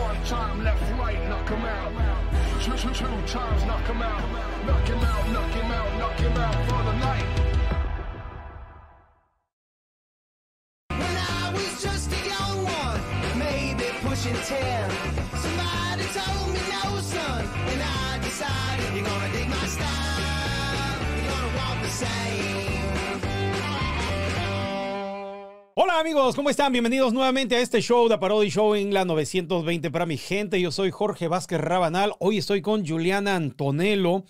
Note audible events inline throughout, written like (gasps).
One time, left, right, knock him out. Two, two, two times, knock him out. Knock him out, knock him out, knock him out for the night. When I was just a young one, maybe pushing 10. Hola amigos, ¿cómo están? Bienvenidos nuevamente a este show, The Parody Show en la 920 para mi gente. Yo soy Jorge Vázquez Rabanal. Hoy estoy con Juliana Antonello.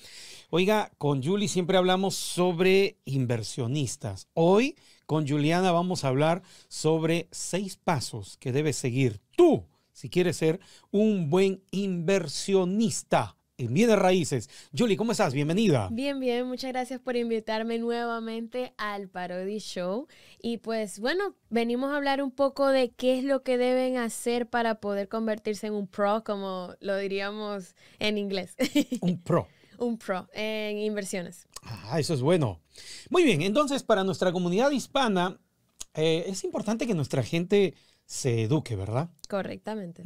Oiga, con Julie siempre hablamos sobre inversionistas. Hoy con Juliana vamos a hablar sobre seis pasos que debes seguir tú si quieres ser un buen inversionista en Bienes Raíces. Julie, ¿cómo estás? Bienvenida. Bien, bien. Muchas gracias por invitarme nuevamente al Parody Show. Y pues bueno, venimos a hablar un poco de qué es lo que deben hacer para poder convertirse en un pro, como lo diríamos en inglés. (laughs) Un pro. un pro en inversiones. Ah, eso es bueno. Muy bien, entonces para nuestra comunidad hispana, eh, es importante que nuestra gente se eduque, ¿verdad? Correctamente.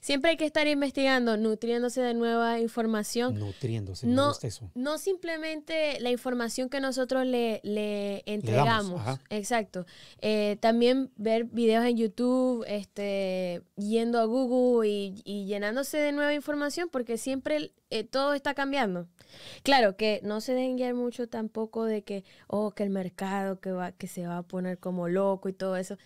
Siempre hay que estar investigando, nutriéndose de nueva información. Nutriéndose, no, eso. No simplemente la información que nosotros le, le entregamos. Exacto. Eh, también ver videos en YouTube, este, yendo a Google y, llenándose de nueva información, porque siempre eh, todo está cambiando. Claro, que no se dejen guiar mucho tampoco de que, oh, que el mercado que, va, que se va a poner como loco y todo eso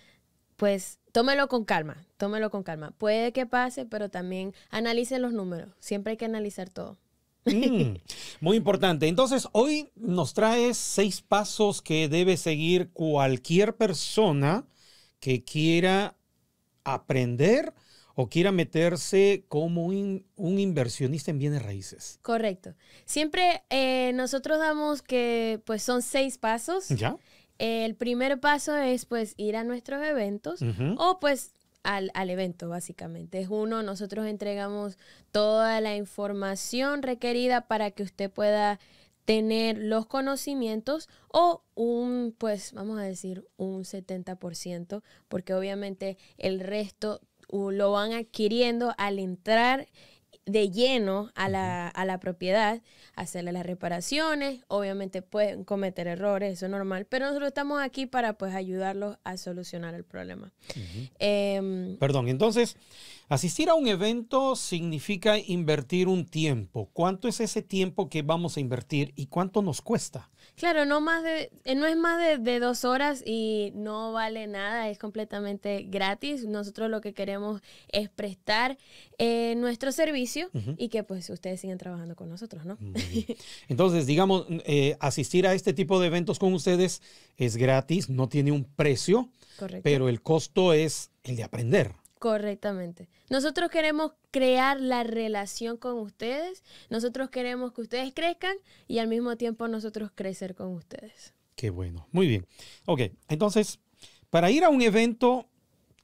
pues tómelo con calma, tómelo con calma. Puede que pase, pero también analice los números. Siempre hay que analizar todo. Mm, (laughs) muy importante. Entonces, hoy nos trae seis pasos que debe seguir cualquier persona que quiera aprender o quiera meterse como un, inversionista en bienes raíces. Correcto. Siempre eh, nosotros damos que pues son seis pasos. Ya el primer paso es pues ir a nuestros eventos o pues al, al, evento, básicamente. Es uno, nosotros entregamos toda la información requerida para que usted pueda tener los conocimientos o un, pues vamos a decir, un 70%, porque obviamente el resto uh, lo van adquiriendo al entrar de lleno a la, a la propiedad, hacerle las reparaciones, obviamente pueden cometer errores, eso es normal, pero nosotros estamos aquí para pues ayudarlos a solucionar el problema. Em, Perdón, entonces, asistir a un evento significa invertir un tiempo. ¿Cuánto es ese tiempo que vamos a invertir y cuánto nos cuesta? Claro, no, más de, eh, no es más de, dos horas y no vale nada, es completamente gratis. Nosotros lo que queremos es prestar eh, nuestro servicio y que pues ustedes sigan trabajando con nosotros, ¿no? (laughs) Entonces, digamos, eh, asistir a este tipo de eventos con ustedes es gratis, no tiene un precio, pero el costo es el de aprender. Correctamente. Nosotros queremos crear la relación con ustedes, nosotros queremos que ustedes crezcan y al mismo tiempo nosotros crecer con ustedes. Qué bueno, muy bien. Ok, entonces, para ir a un evento,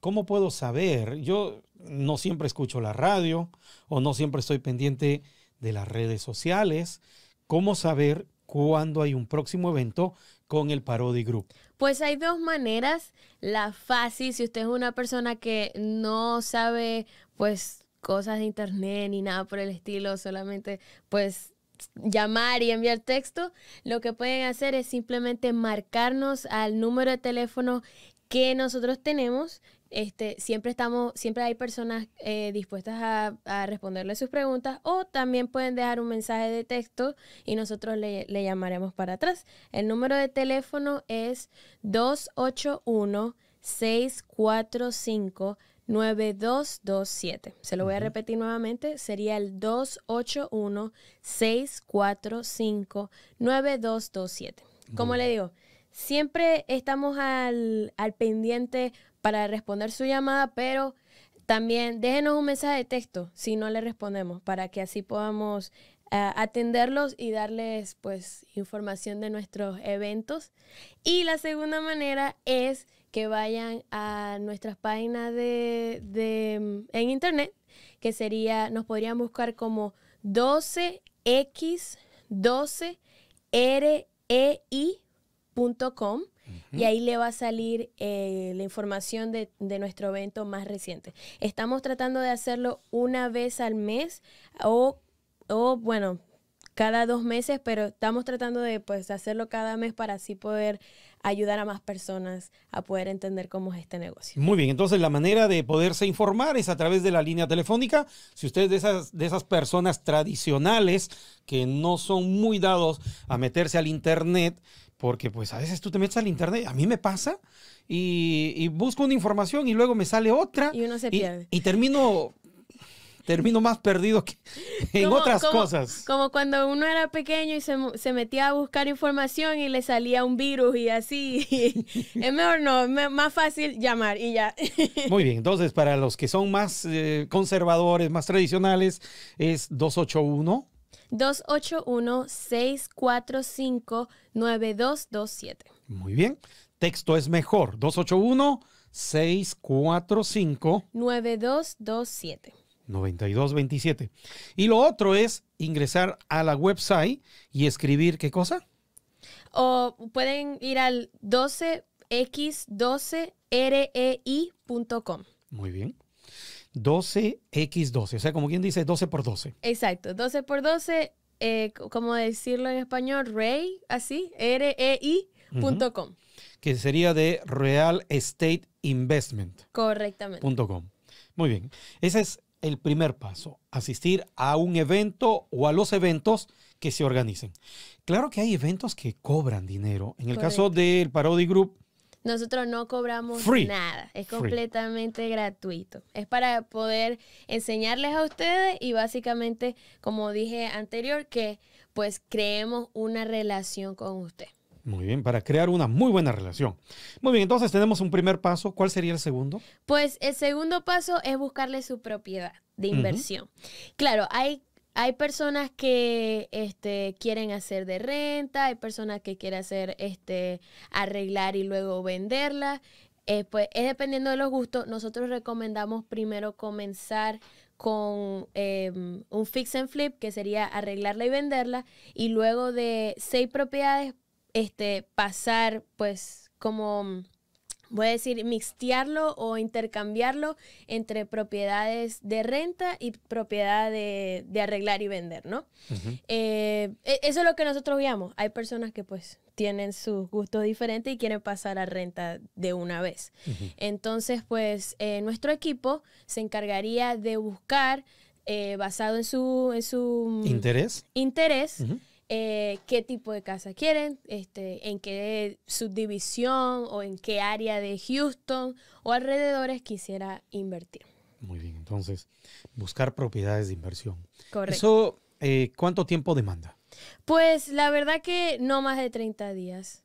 ¿cómo puedo saber? Yo no siempre escucho la radio o no siempre estoy pendiente de las redes sociales. ¿Cómo saber cuándo hay un próximo evento con el Parody Group? Pues hay dos maneras. La fácil, si usted es una persona que no sabe, pues, cosas de internet ni nada por el estilo, solamente, pues, llamar y enviar texto, lo que pueden hacer es simplemente marcarnos al número de teléfono que nosotros tenemos, este, siempre estamos, siempre hay personas eh, dispuestas a, responderle sus preguntas o también pueden dejar un mensaje de texto y nosotros le, llamaremos para atrás. El número de teléfono es 281 645 9227. Se lo voy a repetir nuevamente. Sería el 281-645-9227. Como le digo, siempre estamos al, al pendiente para responder su llamada, pero también déjenos un mensaje de texto si no le respondemos para que así podamos eh, atenderlos y darles pues información de nuestros eventos. Y la segunda manera es que vayan a nuestras páginas de, mm, en internet, que sería, nos podrían buscar como 12x12rei.com y ahí le va a salir eh, la información de, nuestro evento más reciente. Estamos tratando de hacerlo una vez al mes o, o bueno, cada dos meses, pero estamos tratando de pues hacerlo cada mes para así poder ayudar a más personas a poder entender cómo es este negocio. Muy bien, entonces la manera de poderse informar es a través de la línea telefónica. Si ustedes de esas, de esas personas tradicionales que no son muy dados a meterse al Internet, porque pues a veces tú te metes al internet, a mí me pasa, y, busco una información y luego me sale otra. Y uno se pierde. Y, termino, termino más perdido que (laughs) en otras cosas. Como cuando uno era pequeño y se, se, metía a buscar información y le salía un virus y así. (laughs) es mejor no, es más fácil llamar y ya. (laughs) Muy bien, entonces para los que son más eh, conservadores, más tradicionales, es 281. 281-645-9227. Muy bien. Texto es mejor. 281-645-9227. 9227. Y lo otro es ingresar a la website y escribir qué cosa? O pueden ir al 12x12rei.com. Muy bien. 12x12, o sea, como quien dice 12 por 12. Exacto, 12 por 12, eh, como decirlo en español, rey, así, R-E-I.com. Que sería de Real Estate Investment. Correctamente. .com. Muy bien, ese es el primer paso, asistir a un evento o a los eventos que se organicen. Claro que hay eventos que cobran dinero. En el caso del Parody Group, nosotros no cobramos nada, es completamente gratuito. Es para poder enseñarles a ustedes y básicamente, como dije anterior, que pues creemos una relación con usted. Muy bien, para crear una muy buena relación. Muy bien, entonces tenemos un primer paso. ¿Cuál sería el segundo? Pues el segundo paso es buscarle su propiedad de inversión. Claro, hay hay personas que este, quieren hacer de renta, hay personas que quieren hacer este, arreglar y luego venderla. Eh, pues es dependiendo de los gustos. Nosotros recomendamos primero comenzar con em, un fix and flip, que sería arreglarla y venderla, y luego de seis propiedades, este, pasar pues como voy a decir, mixtearlo o intercambiarlo entre propiedades de renta y propiedad de, arreglar y vender, ¿no? Eh, e, eso es lo que nosotros guiamos. Hay personas que pues tienen sus gustos diferentes y quieren pasar a renta de una vez. Entonces, pues eh, nuestro equipo se encargaría de buscar, eh, basado en su, en su interés, interés eh, qué tipo de casa quieren, este, en qué subdivisión o en qué área de Houston o alrededores quisiera invertir. Muy bien, entonces, buscar propiedades de inversión. Correcto. Eso, eh, ¿cuánto tiempo demanda? Pues la verdad que no más de 30 días.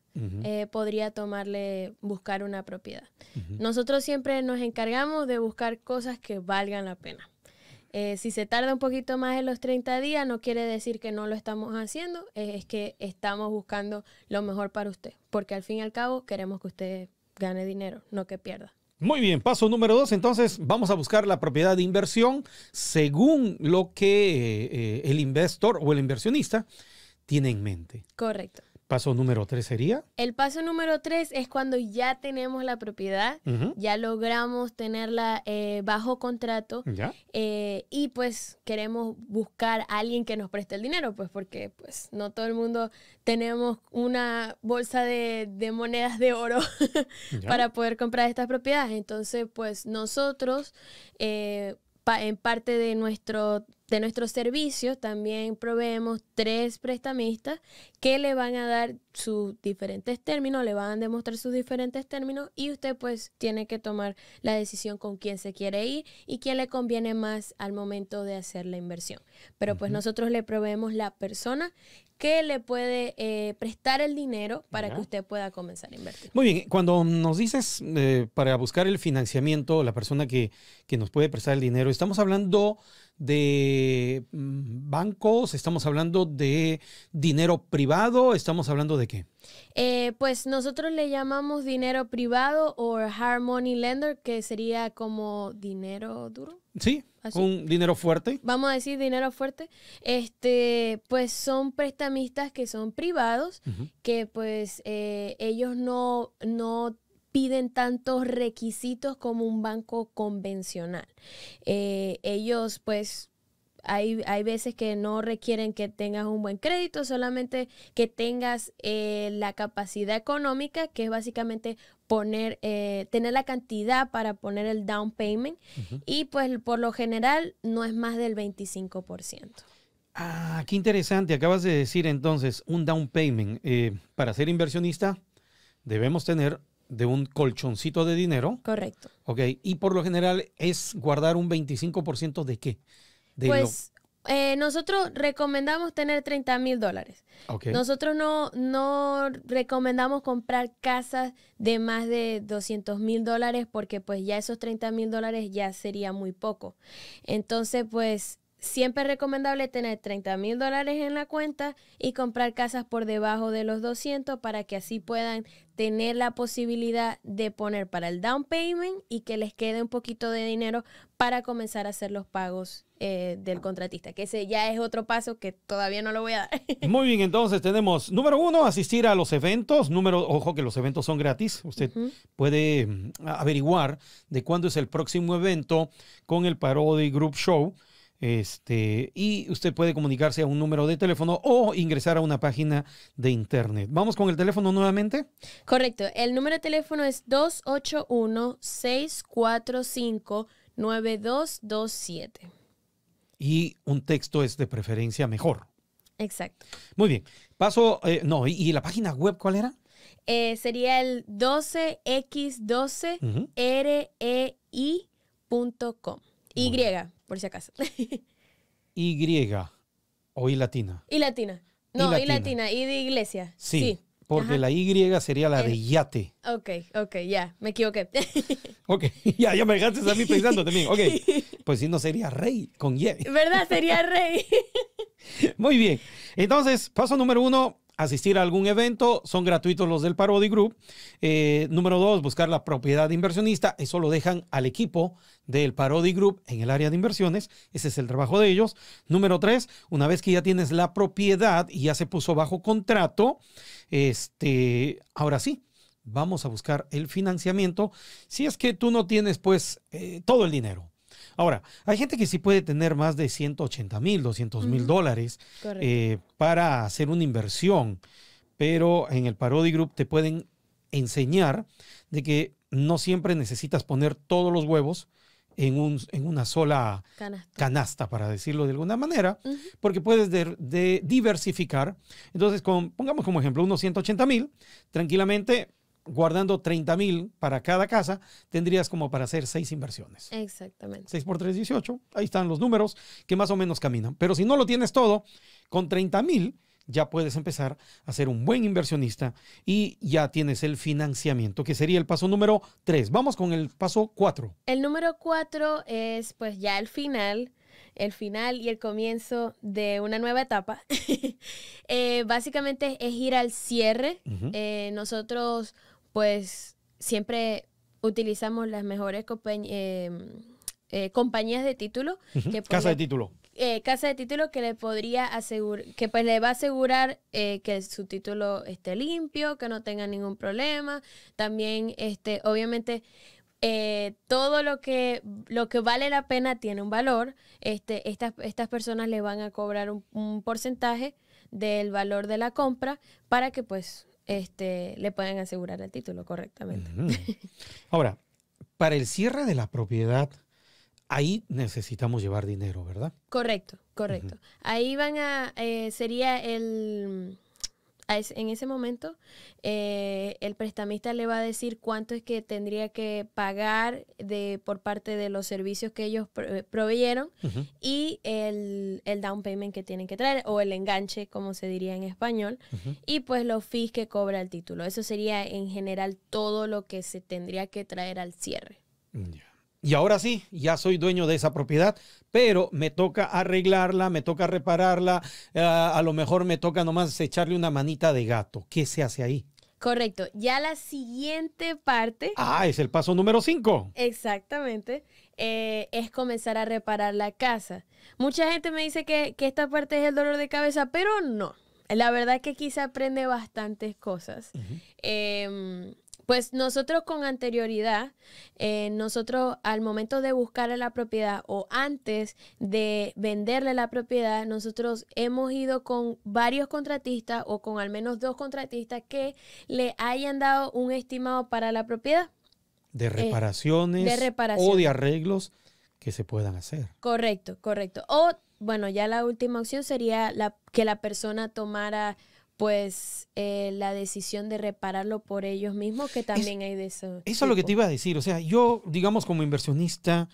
Eh, podría tomarle buscar una propiedad. Nosotros siempre nos encargamos de buscar cosas que valgan la pena. Eh, si se tarda un poquito más en los 30 días, no quiere decir que no lo estamos haciendo, eh, es que estamos buscando lo mejor para usted, porque al fin y al cabo queremos que usted gane dinero, no que pierda. Muy bien, paso número dos, entonces vamos a buscar la propiedad de inversión según lo que eh, el investor o el inversionista tiene en mente. Correcto. Paso número tres sería. El paso número tres es cuando ya tenemos la propiedad, ya logramos tenerla eh, bajo contrato eh, y pues queremos buscar a alguien que nos preste el dinero, pues porque pues no todo el mundo tenemos una bolsa de, monedas de oro (laughs) para poder comprar estas propiedades. Entonces pues nosotros... Eh, en parte de nuestro de nuestros servicios también proveemos tres prestamistas que le van a dar sus diferentes términos, le van a demostrar sus diferentes términos y usted pues tiene que tomar la decisión con quién se quiere ir y quién le conviene más al momento de hacer la inversión. Pero pues nosotros le proveemos la persona que le puede eh, prestar el dinero para que usted pueda comenzar a invertir. Muy bien, cuando nos dices eh, para buscar el financiamiento, la persona que nos puede prestar el dinero, estamos hablando de mm, bancos, estamos hablando de dinero privado, estamos hablando de qué? Eh, pues nosotros le llamamos dinero privado o hard money lender, que sería como dinero duro. Sí, un dinero fuerte. Vamos a decir dinero fuerte. Este, pues son prestamistas que son privados, que pues eh, ellos no, no piden tantos requisitos como un banco convencional. Eh, ellos pues hay, veces que no requieren que tengas un buen crédito, solamente que tengas eh, la capacidad económica, que es básicamente poner, eh, tener la cantidad para poner el down payment. Y pues por lo general no es más del 25%. Ah, qué interesante. Acabas de decir entonces un down payment. Eh, para ser inversionista debemos tener de un colchoncito de dinero. Correcto. Ok, y por lo general es guardar un 25% de qué? pues, eh, nosotros recomendamos tener 30 mil dólares. Nosotros no, no recomendamos comprar casas de más de 200 mil dólares porque pues ya esos 30 mil dólares ya sería muy poco. Entonces, pues siempre es recomendable tener 30 mil dólares en la cuenta y comprar casas por debajo de los 200 para que así puedan tener la posibilidad de poner para el down payment y que les quede un poquito de dinero para comenzar a hacer los pagos eh, del contratista, que ese ya es otro paso que todavía no lo voy a dar. (laughs) Muy bien, entonces tenemos, número uno, asistir a los eventos, número, ojo que los eventos son gratis, usted puede mm, averiguar de cuándo es el próximo evento con el Parody Group Show. Este, y usted puede comunicarse a un número de teléfono o ingresar a una página de internet. Vamos con el teléfono nuevamente. Correcto. El número de teléfono es 281-645-9227. Y un texto es de preferencia mejor. Exacto. Muy bien. Paso, eh, no, ¿y, la página web cuál era? Eh, sería el 12x12rei.com. Y, por si acaso. y griega o y latina. Y latina. No, y latina, y, de iglesia. Sí. Porque la Y sería la de yate. Ok, ok, ya, me equivoqué. (laughs) ok, (laughs) ya, ya me dejaste a mí pensando también. Ok, (laughs) pues si no sería rey con Y. ¿Verdad? Sería rey. Muy bien. Entonces, paso número uno, asistir a algún evento, son gratuitos los del Parody Group. Eh, número dos, buscar la propiedad inversionista, eso lo dejan al equipo del Parody Group en el área de inversiones, ese es el trabajo de ellos. Número tres, una vez que ya tienes la propiedad y ya se puso bajo contrato, este, ahora sí, vamos a buscar el financiamiento si es que tú no tienes pues eh, todo el dinero. Ahora, hay gente que sí puede tener más de 180 mil, 200 mil dólares eh, para hacer una inversión, pero en el Parody Group te pueden enseñar de que no siempre necesitas poner todos los huevos en, una sola canasta. para decirlo de alguna manera, porque puedes diversificar. Entonces, pongamos como ejemplo unos 180 mil, tranquilamente guardando 30 mil para cada casa, tendrías como para hacer seis inversiones. Exactamente. 6 por 3, 18. Ahí están los números que más o menos caminan. Pero si no lo tienes todo, con 30 mil ya puedes empezar a ser un buen inversionista y ya tienes el financiamiento, que sería el paso número 3. Vamos con el paso 4. El número 4 es pues ya el final, el final y el comienzo de una nueva etapa. (laughs) Eh, básicamente es ir al cierre. Eh, nosotros pues siempre utilizamos las mejores eh, eh, compañías de título. casa de título. Eh, casa de título que le podría asegurar, que pues le va a asegurar que su título esté limpio, que no tenga ningún problema. También, este, obviamente, todo lo que, lo que vale la pena tiene un valor. Este, estas, estas personas le van a cobrar un porcentaje del valor de la compra para que pues este, le pueden asegurar el título correctamente. (laughs) Ahora, para el cierre de la propiedad, ahí necesitamos llevar dinero, ¿verdad? Correcto, correcto. Ahí van a, eh, sería el en ese momento eh, el prestamista le va a decir cuánto es que tendría que pagar de, por parte de los servicios que ellos eh, proveyeron y el, el, down payment que tienen que traer o el enganche, como se diría en español, y pues los fees que cobra el título. Eso sería en general todo lo que se tendría que traer al cierre. Y ahora sí, ya soy dueño de esa propiedad, pero me toca arreglarla, me toca repararla, eh, a lo mejor me toca nomás echarle una manita de gato. ¿Qué se hace ahí? Correcto. Ya la siguiente parte. Ah, es el paso número 5. Exactamente. Eh, es comenzar a reparar la casa. Mucha gente me dice que, esta parte es el dolor de cabeza, pero no. La verdad es que aquí se aprende bastantes cosas. Pues nosotros con anterioridad, eh, nosotros al momento de buscarle la propiedad o antes de venderle la propiedad, nosotros hemos ido con varios contratistas o con al menos dos contratistas que le hayan dado un estimado para la propiedad. De eh, reparaciones, de reparaciones. o de arreglos que se puedan hacer. Correcto, correcto. O bueno, ya la última opción sería la, que la persona tomara pues eh, la decisión de repararlo por ellos mismos, que también hay de eso. Eso es lo que te iba a decir. O sea, yo, digamos, como inversionista,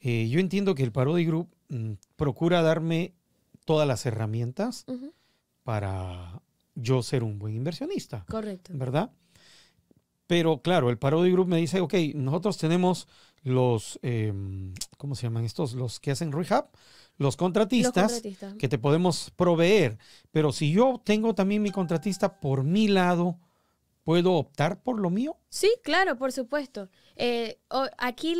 eh, yo entiendo que el Parody Group mm, procura darme todas las herramientas para yo ser un buen inversionista. Correcto. ¿Verdad? Pero claro, el Parody Group me dice, ok, nosotros tenemos los, em, ¿cómo se llaman estos? Los que hacen rehab, los contratistas, que te podemos proveer. Pero si yo tengo también mi contratista por mi lado, ¿puedo optar por lo mío? Sí, claro, por supuesto. Eh, aquí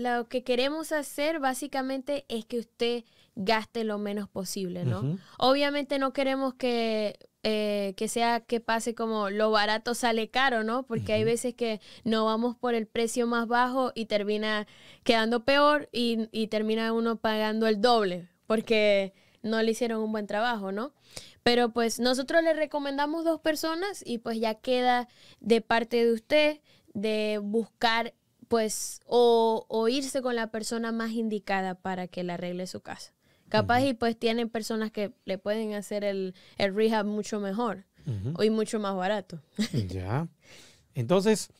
lo que queremos hacer básicamente es que usted gaste lo menos posible, ¿no? Obviamente no queremos que, eh, que sea que pase como lo barato sale caro, ¿no? Porque hay veces que no vamos por el precio más bajo y termina quedando peor y, termina uno pagando el doble porque no le hicieron un buen trabajo, ¿no? Pero pues nosotros le recomendamos dos personas y pues ya queda de parte de usted de buscar pues o, o irse con la persona más indicada para que le arregle su casa. Capaz y pues tienen personas que le pueden hacer el, el rehab mucho mejor y mucho más barato. (laughs) ya. Entonces,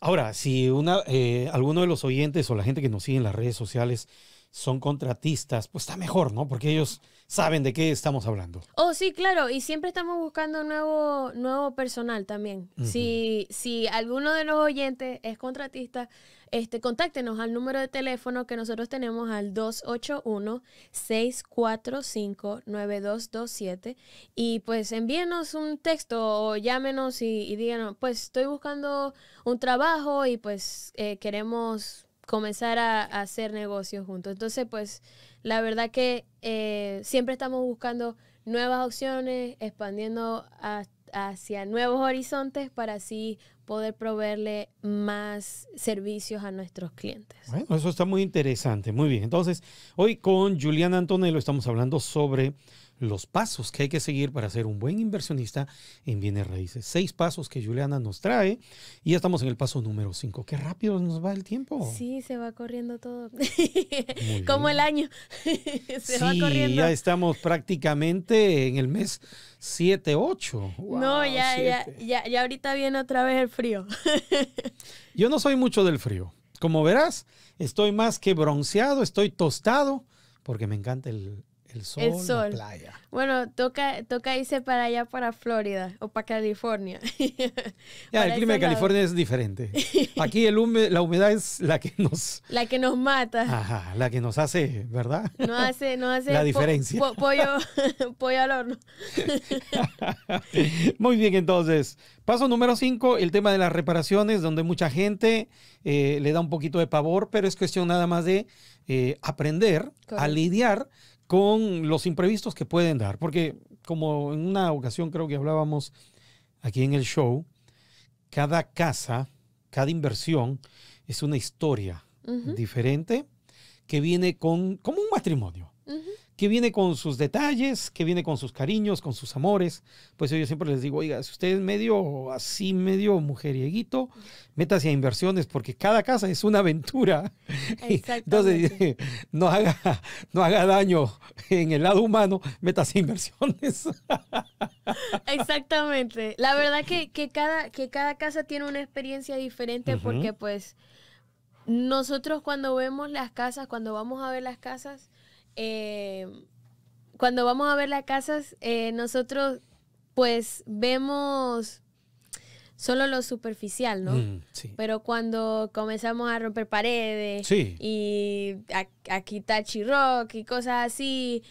ahora, si una, eh, alguno de los oyentes o la gente que nos sigue en las redes sociales son contratistas, pues está mejor, ¿no? Porque ellos saben de qué estamos hablando. Oh, sí, claro, y siempre estamos buscando nuevo, nuevo personal también. si, si alguno de los oyentes es contratista, este, contáctenos al número de teléfono que nosotros tenemos al 281-645-9227 y pues envíenos un texto o llámenos y, díganos, pues estoy buscando un trabajo y pues eh, queremos comenzar a, hacer negocios juntos. Entonces, pues la verdad que eh, siempre estamos buscando nuevas opciones, expandiendo hasta hacia nuevos horizontes para así poder proveerle más servicios a nuestros clientes. Bueno, eso está muy interesante, muy bien. Entonces, hoy con Julián Antonello estamos hablando sobre los pasos que hay que seguir para ser un buen inversionista en bienes raíces. Seis pasos que Juliana nos trae y ya estamos en el paso número cinco. Qué rápido nos va el tiempo. Sí, se va corriendo todo. (laughs) Como el año. (laughs) se va corriendo. Ya estamos prácticamente en el mes 7, 8. no, ya, ya, ya, ya ahorita viene otra vez el frío. (laughs) Yo no soy mucho del frío. Como verás, estoy más que bronceado, estoy tostado, porque me encanta el, el sol, playa. Bueno, toca, toca irse para allá, para Florida o para California. (laughs) ya, el clima de California es diferente. (laughs) Aquí el la humedad es la que nos... La que nos mata. Ajá, la que nos hace, ¿verdad? No hace, no hace... La diferencia. pollo, (laughs) pollo al horno. Muy bien, entonces. Paso número 5, el tema de las reparaciones, donde mucha gente eh, le da un poquito de pavor, pero es cuestión nada más de eh, aprender a lidiar con los imprevistos que pueden dar. Porque como en una ocasión creo que hablábamos aquí en el show, cada casa, cada inversión es una historia diferente que viene con como un matrimonio que viene con sus detalles, que viene con sus cariños, con sus amores. Pues yo siempre les digo, oiga, si usted medio así, medio mujerieguito, métase a inversiones porque cada casa es una aventura. (laughs) Entonces, no haga, no haga daño en el lado humano, métase a inversiones. (laughs) Exactamente. La verdad que, que, cada, que cada casa tiene una experiencia diferente porque pues nosotros cuando vemos las casas, cuando vamos a ver las casas, eh, cuando vamos a ver las casas, eh, nosotros pues vemos solo lo superficial, ¿no? Mm, Pero cuando comenzamos a romper paredes y a, quitar chirroc y cosas así,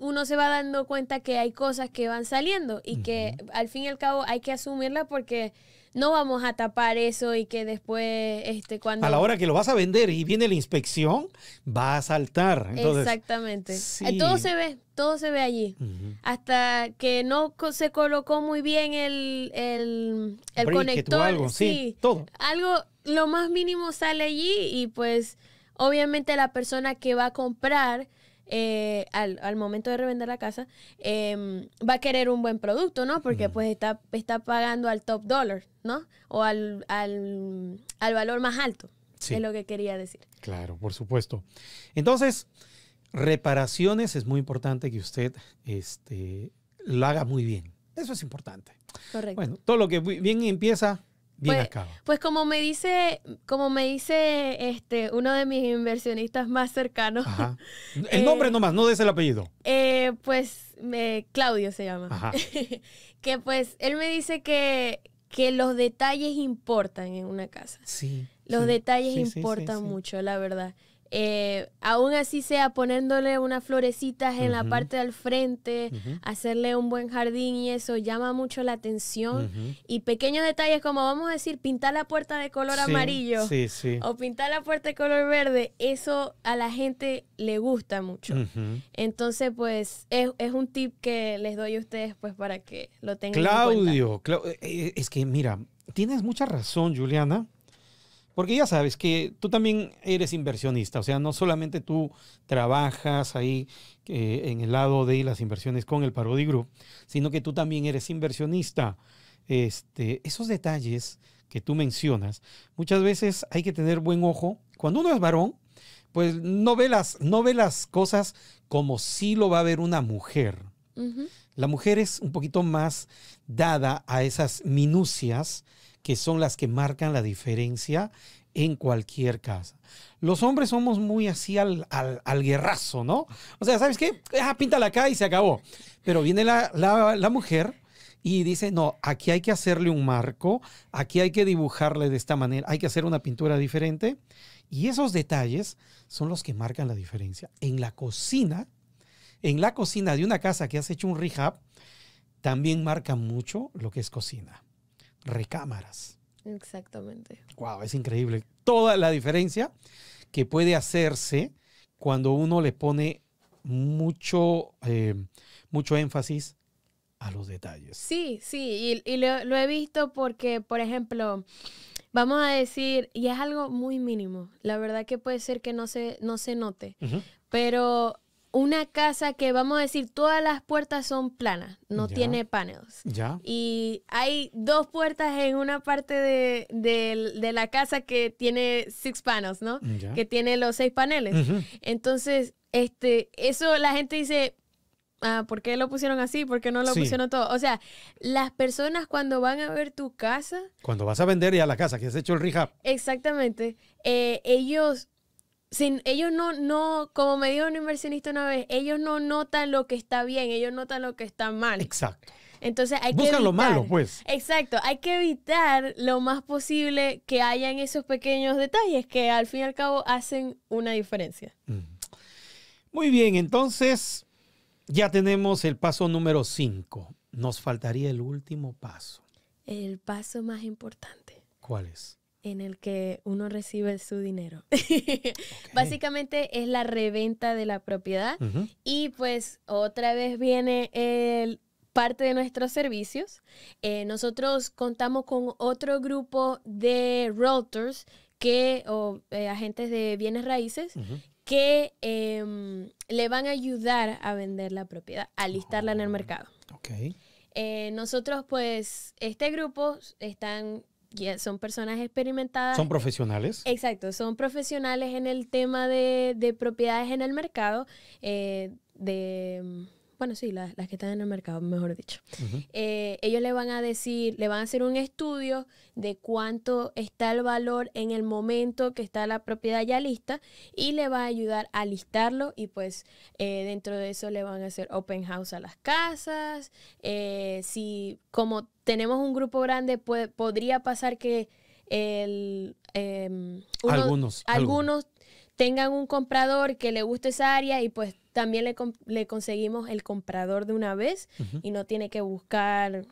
uno se va dando cuenta que hay cosas que van saliendo y que al fin y al cabo hay que asumirla porque no vamos a tapar eso y que después, este, cuando... A la hora que lo vas a vender y viene la inspección, va a saltar. Exactamente. Eh, todo se ve, todo se ve allí. Hasta que no se colocó muy bien el, el, el conector. Algo. sí, todo. Algo, lo más mínimo sale allí y pues obviamente la persona que va a comprar eh, al, momento de revender la casa, em, va a querer un buen producto, ¿no? Porque pues está, está pagando al top dollar, ¿no? O al, valor más alto, es lo que quería decir. Claro, por supuesto. Entonces, reparaciones es muy importante que usted este, lo haga muy bien. Eso es importante. Correcto. Bueno, todo lo que bien empieza, pues, pues, como me dice, como me dice este, uno de mis inversionistas más cercanos. (laughs) El nombre eh, nomás, no des el apellido. Eh, pues me, Claudio se llama. (laughs) que pues él me dice que, que los detalles importan en una casa. Sí. Los detalles importan mucho, la verdad. Eh, aún así sea poniéndole unas florecitas en la parte del frente, hacerle un buen jardín y eso llama mucho la atención. Y pequeños detalles como vamos a decir, pintar la puerta de color amarillo o pintar la puerta de color verde, eso a la gente le gusta mucho. Entonces, pues es, un tip que les doy a ustedes pues para que lo tengan. Claudio, en cuenta. Claudio, eh, eh, es que mira, tienes mucha razón, Juliana. Porque ya sabes que tú también eres inversionista, o sea, no solamente tú trabajas ahí eh, en el lado de las inversiones con el Parodigro, sino que tú también eres inversionista. Este, esos detalles que tú mencionas, muchas veces hay que tener buen ojo. Cuando uno es varón, pues no ve las, no ve las cosas como si lo va a ver una mujer. La mujer es un poquito más dada a esas minucias que son las que marcan la diferencia en cualquier casa. Los hombres somos muy así al, al, guerrazo, ¿no? O sea, ¿sabes qué? Ah, la acá y se acabó. Pero viene la, la mujer y dice, no, aquí hay que hacerle un marco, aquí hay que dibujarle de esta manera, hay que hacer una pintura diferente. Y esos detalles son los que marcan la diferencia. En la cocina, en la cocina de una casa que has hecho un rehab, también marca mucho lo que es cocina recámaras. Exactamente. Wow, es increíble. Toda la diferencia que puede hacerse cuando uno le pone mucho, eh, mucho énfasis a los detalles. Sí, sí, y, lo, he visto porque, por ejemplo, vamos a decir, y es algo muy mínimo, la verdad que puede ser que no se, no se note, pero una casa que vamos a decir todas las puertas son planas, no tiene paneles. Ya. Y hay dos puertas en una parte de, la casa que tiene six panels, ¿no? Que tiene los seis paneles. Entonces, este, eso la gente dice, ah, ¿por qué lo pusieron así? ¿Por qué no lo pusieron todo? O sea, las personas cuando van a ver tu casa. Cuando vas a vender ya la casa, que has hecho el rehab. Exactamente. Eh, ellos ellos no, no, como me dijo un inversionista una vez, ellos no notan lo que está bien, ellos notan lo que está mal. Exacto. Entonces hay que evitar, lo malo, pues. Exacto, hay que evitar lo más posible que hayan esos pequeños detalles que al fin y al cabo hacen una diferencia. Muy bien, entonces ya tenemos el paso número 5. Nos faltaría el último paso. El paso más importante. ¿Cuál es? en el que uno recibe su dinero. (laughs) Básicamente es la reventa de la propiedad y pues otra vez viene parte de nuestros servicios. Eh, nosotros contamos con otro grupo de realtors que, o eh, agentes de bienes raíces que em, le van a ayudar a vender la propiedad, a listarla en el ah, mercado. Eh, nosotros pues, este grupo están eh, son personas experimentadas. Son profesionales. Exacto, son profesionales en el tema de, de propiedades en el mercado, eh, de bueno, sí, las, que están en el mercado, mejor dicho. Eh, ellos le van a decir, le van a hacer un estudio de cuánto está el valor en el momento que está la propiedad ya lista y le va a ayudar a listarlo y pues eh, dentro de eso le van a hacer open house a las casas. Eh, si como tenemos un grupo grande, podría pasar que el, em, algunos, algunos tengan un comprador que le guste esa área y pues también le, conseguimos el comprador de una vez y no tiene que buscar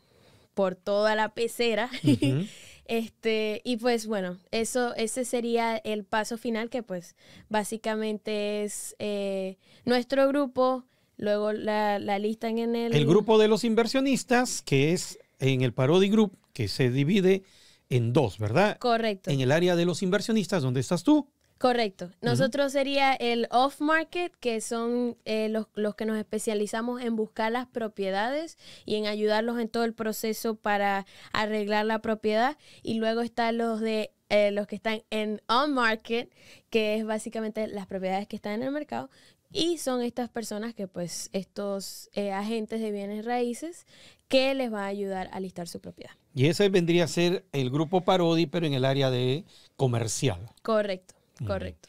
por toda la pecera. (laughs) este, y pues bueno, eso, ese sería el paso final que pues básicamente es eh, nuestro grupo, luego la, lista en el... El grupo de los inversionistas, que es en el Parody Group, que se divide en dos, ¿verdad? Correcto. En el área de los inversionistas, ¿dónde estás tú. Correcto. Nosotros sería el off-market, que son eh, los, los, que nos especializamos en buscar las propiedades y en ayudarlos en todo el proceso para arreglar la propiedad. Y luego están los de eh, los que están en on-market, que es básicamente las propiedades que están en el mercado. Y son estas personas que, pues, estos eh, agentes de bienes raíces que les va a ayudar a listar su propiedad. Y ese vendría a ser el grupo Parodi, pero en el área de comercial. Correcto. Correcto.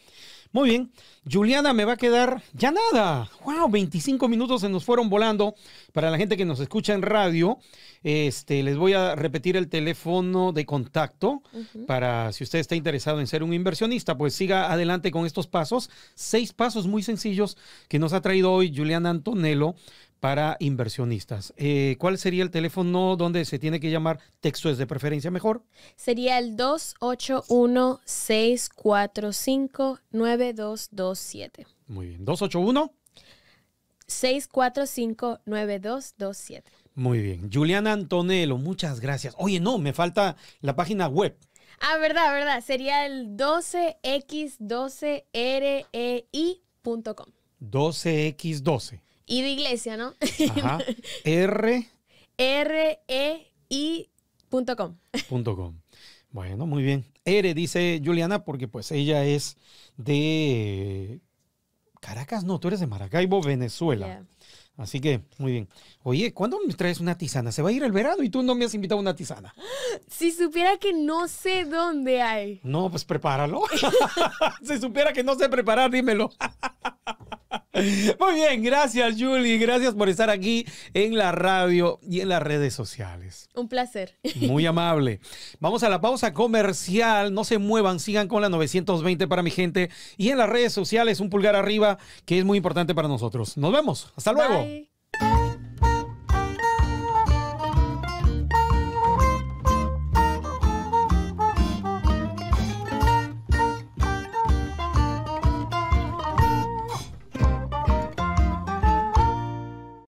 Muy bien. Juliana, me va a quedar ya nada. ¡Wow! 25 minutos se nos fueron volando. Para la gente que nos escucha en radio, este, les voy a repetir el teléfono de contacto para si usted está interesado en ser un inversionista, pues siga adelante con estos pasos. Seis pasos muy sencillos que nos ha traído hoy Juliana Antonello para inversionistas. Eh, ¿Cuál sería el teléfono donde se tiene que llamar? Texto es de preferencia mejor. Sería el 281-645-9227. Muy bien, 281. 645-9227. Muy bien. Juliana Antonello, muchas gracias. Oye, no, me falta la página web. Ah, verdad, verdad. Sería el 12x12rei.com. E 12x12. Y de iglesia, ¿no? (laughs) R. R-E-I.com. (laughs) .com. Bueno, muy bien. R dice Juliana porque pues ella es de Caracas, no, tú eres de Maracaibo, Venezuela. Así que, muy bien. Oye, ¿cuándo me traes una tisana? Se va a ir el verano y tú no me has invitado una tisana. (gasps) Si supiera que no sé dónde hay. No, pues prepáralo. (laughs) si supiera que no sé preparar, dímelo. (laughs) Muy bien, gracias Julie, gracias por estar aquí en la radio y en las redes sociales. Un placer. Muy amable. Vamos a la pausa comercial, no se muevan, sigan con la 920 para mi gente y en las redes sociales un pulgar arriba que es muy importante para nosotros. Nos vemos, hasta luego.